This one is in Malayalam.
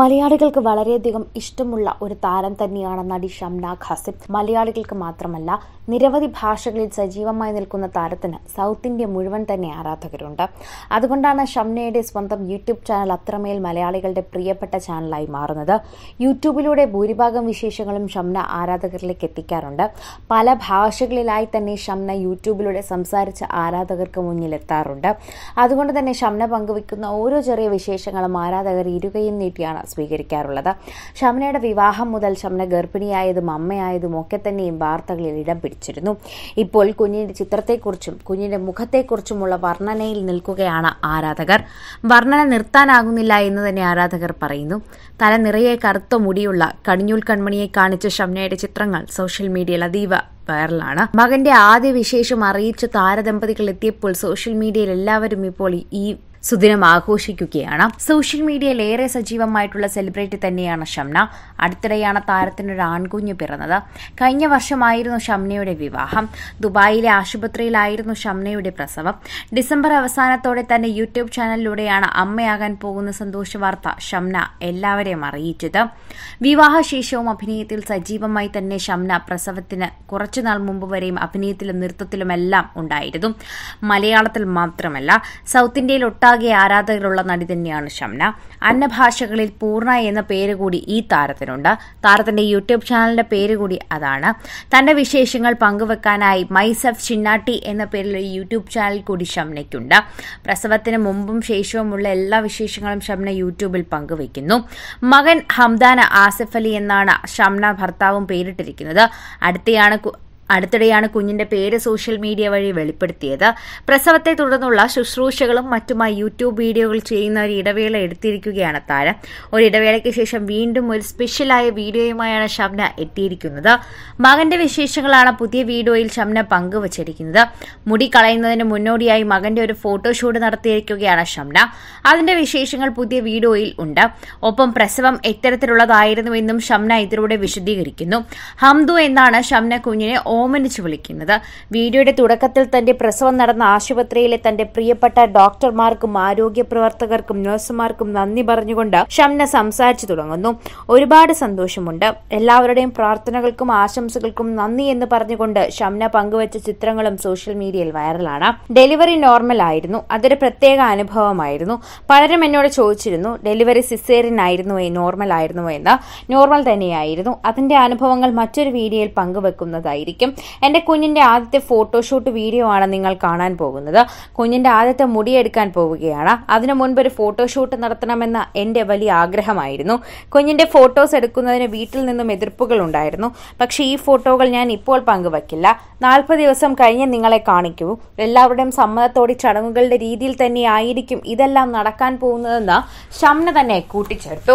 മലയാളികൾക്ക് വളരെയധികം ഇഷ്ടമുള്ള ഒരു താരം തന്നെയാണ് നടി ഷംന ഖാസിം മലയാളികൾക്ക് മാത്രമല്ല നിരവധി ഭാഷകളിൽ സജീവമായി നിൽക്കുന്ന താരത്തിന് സൗത്ത് ഇന്ത്യ മുഴുവൻ തന്നെ ആരാധകരുണ്ട് അതുകൊണ്ടാണ് ഷംനയുടെ സ്വന്തം യൂട്യൂബ് ചാനൽ അത്രമേൽ മലയാളികളുടെ പ്രിയപ്പെട്ട ചാനലായി മാറുന്നത് യൂട്യൂബിലൂടെ ഭൂരിഭാഗം വിശേഷങ്ങളും ഷംന ആരാധകരിലേക്ക് എത്തിക്കാറുണ്ട് പല ഭാഷകളിലായി തന്നെ ഷംന യൂട്യൂബിലൂടെ സംസാരിച്ച ആരാധകർക്ക് മുന്നിലെത്താറുണ്ട് അതുകൊണ്ട് തന്നെ ഷംന പങ്കുവെക്കുന്ന ഓരോ ചെറിയ വിശേഷങ്ങളും ആരാധകർ ഇരുകയും നീട്ടിയാണ് സ്വീകരിക്കാറുള്ളത് ഷംനയുടെ വിവാഹം മുതൽ ഷംന ഗർഭിണിയായതും അമ്മയായതും ഒക്കെ തന്നെയും വാർത്തകളിൽ ഇടം പിടിച്ചിരുന്നു ഇപ്പോൾ കുഞ്ഞിന്റെ ചിത്രത്തെക്കുറിച്ചും കുഞ്ഞിന്റെ മുഖത്തെക്കുറിച്ചുമുള്ള വർണ്ണനയിൽ നിൽക്കുകയാണ് ആരാധകർ വർണ്ണന നിർത്താനാകുന്നില്ല എന്ന് തന്നെ ആരാധകർ പറയുന്നു തല നിറയെ കറുത്ത മുടിയുള്ള കണിഞ്ഞൂൽ കൺമണിയെ കാണിച്ച ഷംനയുടെ ചിത്രങ്ങൾ സോഷ്യൽ മീഡിയയിൽ അതീവ വൈറലാണ് മകന്റെ ആദ്യ വിശേഷം അറിയിച്ച താരദമ്പതികൾ എത്തിയപ്പോൾ സോഷ്യൽ മീഡിയയിൽ എല്ലാവരും ഇപ്പോൾ ഈ സുദിനം ആഘോഷിക്കുകയാണ് സോഷ്യൽ മീഡിയയിൽ ഏറെ സജീവമായിട്ടുള്ള സെലിബ്രിറ്റി തന്നെയാണ് ഷംന അടുത്തിടെയാണ് താരത്തിനൊരു ആൺകുഞ്ഞ് പിറന്നത് കഴിഞ്ഞ വർഷമായിരുന്നു ഷംനയുടെ വിവാഹം ദുബായിലെ ആശുപത്രിയിലായിരുന്നു ഷംനയുടെ പ്രസവം ഡിസംബർ അവസാനത്തോടെ തന്നെ യൂട്യൂബ് ചാനലിലൂടെയാണ് അമ്മയാകാൻ പോകുന്ന സന്തോഷ വാർത്ത ഷംന എല്ലാവരെയും അറിയിച്ചത് വിവാഹശേഷവും അഭിനയത്തിൽ സജീവമായി തന്നെ ഷംന പ്രസവത്തിന് കുറച്ചുനാൾ മുമ്പ് വരെയും അഭിനയത്തിലും നൃത്തത്തിലുമെല്ലാം ഉണ്ടായിരുന്നു മലയാളത്തിൽ മാത്രമല്ല സൗത്ത് ഇന്ത്യയിൽ ഒട്ടാ ഒട്ടാകെ ആരാധകരുള്ള നടി തന്നെയാണ് ഷംന അന്നഭാഷകളിൽ പൂർണ്ണ എന്ന പേര് കൂടി ഈ താരത്തിനുണ്ട് താരത്തിന്റെ യൂട്യൂബ് ചാനലിന്റെ പേര് കൂടി അതാണ് തന്റെ വിശേഷങ്ങൾ പങ്കുവെക്കാനായി മൈസഫ് ചിന്നാട്ടി എന്ന പേരിൽ ഒരു യൂട്യൂബ് ചാനൽ കൂടി ഷംനയ്ക്കുണ്ട് പ്രസവത്തിന് മുമ്പും ശേഷവുമുള്ള എല്ലാ വിശേഷങ്ങളും ഷംന യൂട്യൂബിൽ പങ്കുവെക്കുന്നു മകൻ ഹംദാന ആസിഫ് അലി എന്നാണ് ഷംന ഭർത്താവും പേരിട്ടിരിക്കുന്നത് അടുത്തയാണ് അടുത്തിടെയാണ് കുഞ്ഞിന്റെ പേര് സോഷ്യൽ മീഡിയ വഴി വെളിപ്പെടുത്തിയത് പ്രസവത്തെ തുടർന്നുള്ള ശുശ്രൂഷകളും മറ്റുമായി യൂട്യൂബ് വീഡിയോകൾ ചെയ്യുന്ന ഒരു ഇടവേള എടുത്തിരിക്കുകയാണ് താരം ഒരു ഇടവേളയ്ക്ക് ശേഷം വീണ്ടും ഒരു സ്പെഷ്യലായ വീഡിയോയുമായാണ് ഷംന എത്തിയിരിക്കുന്നത് മകന്റെ വിശേഷങ്ങളാണ് പുതിയ വീഡിയോയിൽ ഷംന പങ്കുവച്ചിരിക്കുന്നത് മുടി കളയുന്നതിന് മുന്നോടിയായി മകന്റെ ഒരു ഫോട്ടോഷൂട്ട് നടത്തിയിരിക്കുകയാണ് ഷംന അതിന്റെ വിശേഷങ്ങൾ പുതിയ വീഡിയോയിൽ ഉണ്ട് ഒപ്പം പ്രസവം എത്തരത്തിലുള്ളതായിരുന്നുവെന്നും ഷംന ഇതിലൂടെ വിശദീകരിക്കുന്നു ഹംദു എന്നാണ് ഷംന കുഞ്ഞിനെ ഓ ഓമനിച്ചു വിളിക്കുന്നത് വീഡിയോയുടെ തുടക്കത്തിൽ തന്റെ പ്രസവം നടന്ന ആശുപത്രിയിലെ തന്റെ പ്രിയപ്പെട്ട ഡോക്ടർമാർക്കും ആരോഗ്യ പ്രവർത്തകർക്കും നഴ്സുമാർക്കും നന്ദി പറഞ്ഞുകൊണ്ട് ഷംന സംസാരിച്ചു തുടങ്ങുന്നു ഒരുപാട് സന്തോഷമുണ്ട് എല്ലാവരുടെയും പ്രാർത്ഥനകൾക്കും ആശംസകൾക്കും നന്ദി എന്ന് പറഞ്ഞുകൊണ്ട് ഷംന പങ്കുവച്ച ചിത്രങ്ങളും സോഷ്യൽ മീഡിയയിൽ വൈറലാണ് ഡെലിവറി നോർമൽ ആയിരുന്നു അതൊരു പ്രത്യേക അനുഭവമായിരുന്നു പലരും എന്നോട് ചോദിച്ചിരുന്നു ഡെലിവറി സിസേറിൻ ആയിരുന്നു നോർമൽ ആയിരുന്നു എന്ന് നോർമൽ തന്നെയായിരുന്നു അതിന്റെ അനുഭവങ്ങൾ മറ്റൊരു വീഡിയോയിൽ പങ്കുവെക്കുന്നതായിരിക്കും ആയിരിക്കും എൻ്റെ കുഞ്ഞിൻ്റെ ആദ്യത്തെ ഫോട്ടോഷൂട്ട് വീഡിയോ ആണ് നിങ്ങൾ കാണാൻ പോകുന്നത് കുഞ്ഞിൻ്റെ ആദ്യത്തെ മുടിയെടുക്കാൻ പോവുകയാണ് അതിനു മുൻപ് ഒരു ഫോട്ടോഷൂട്ട് നടത്തണമെന്ന എൻ്റെ വലിയ ആഗ്രഹമായിരുന്നു കുഞ്ഞിൻ്റെ ഫോട്ടോസ് എടുക്കുന്നതിന് വീട്ടിൽ നിന്നും എതിർപ്പുകൾ ഉണ്ടായിരുന്നു പക്ഷേ ഈ ഫോട്ടോകൾ ഞാൻ ഇപ്പോൾ പങ്കുവയ്ക്കില്ല നാൽപ്പത് ദിവസം കഴിഞ്ഞ് നിങ്ങളെ കാണിക്കൂ എല്ലാവരുടെയും സമ്മതത്തോടെ ചടങ്ങുകളുടെ രീതിയിൽ തന്നെ ആയിരിക്കും ഇതെല്ലാം നടക്കാൻ പോകുന്നതെന്ന് ഷംന തന്നെ കൂട്ടിച്ചേർത്തു